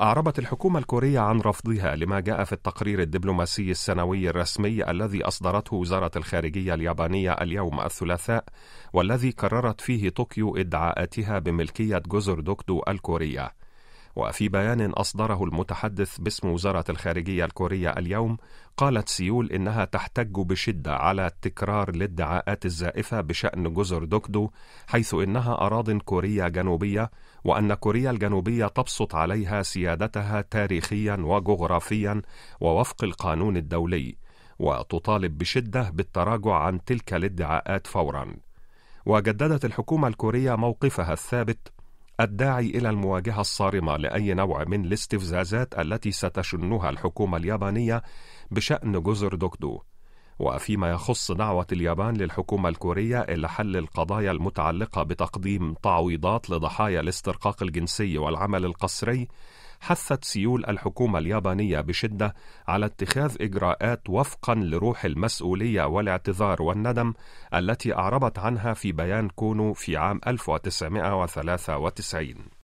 أعربت الحكومة الكورية عن رفضها لما جاء في التقرير الدبلوماسي السنوي الرسمي الذي أصدرته وزارة الخارجية اليابانية اليوم الثلاثاء والذي كررت فيه طوكيو ادعاءاتها بملكية جزر دوكدو الكورية وفي بيان أصدره المتحدث باسم وزارة الخارجية الكورية اليوم، قالت سيول إنها تحتج بشدة على تكرار الادعاءات الزائفة بشأن جزر دوكدو، حيث إنها أراضٍ كورية جنوبية، وأن كوريا الجنوبية تبسط عليها سيادتها تاريخيًا وجغرافيًا ووفق القانون الدولي، وتطالب بشدة بالتراجع عن تلك الادعاءات فورًا. وجددت الحكومة الكورية موقفها الثابت الداعي إلى المواجهة الصارمة لأي نوع من الاستفزازات التي ستشنها الحكومة اليابانية بشأن جزر دوكدو. وفيما يخص دعوة اليابان للحكومة الكورية إلى حل القضايا المتعلقة بتقديم تعويضات لضحايا الاسترقاق الجنسي والعمل القسري، حثت سيول الحكومة اليابانية بشدة على اتخاذ إجراءات وفقا لروح المسؤولية والاعتذار والندم التي أعربت عنها في بيان كونو في عام 1993